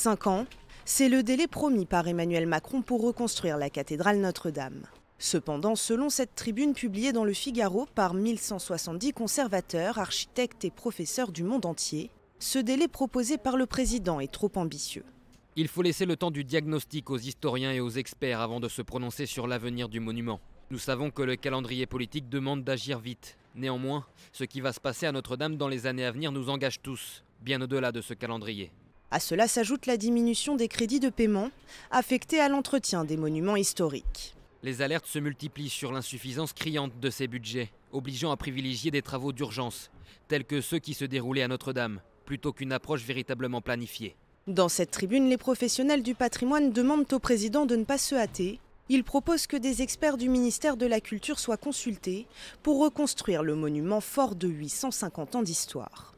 Cinq ans, c'est le délai promis par Emmanuel Macron pour reconstruire la cathédrale Notre-Dame. Cependant, selon cette tribune publiée dans le Figaro par 1170 conservateurs, architectes et professeurs du monde entier, ce délai proposé par le président est trop ambitieux. Il faut laisser le temps du diagnostic aux historiens et aux experts avant de se prononcer sur l'avenir du monument. Nous savons que le calendrier politique demande d'agir vite. Néanmoins, ce qui va se passer à Notre-Dame dans les années à venir nous engage tous, bien au-delà de ce calendrier. À cela s'ajoute la diminution des crédits de paiement affectés à l'entretien des monuments historiques. Les alertes se multiplient sur l'insuffisance criante de ces budgets, obligeant à privilégier des travaux d'urgence, tels que ceux qui se déroulaient à Notre-Dame, plutôt qu'une approche véritablement planifiée. Dans cette tribune, les professionnels du patrimoine demandent au président de ne pas se hâter. Il propose que des experts du ministère de la Culture soient consultés pour reconstruire le monument fort de 850 ans d'histoire.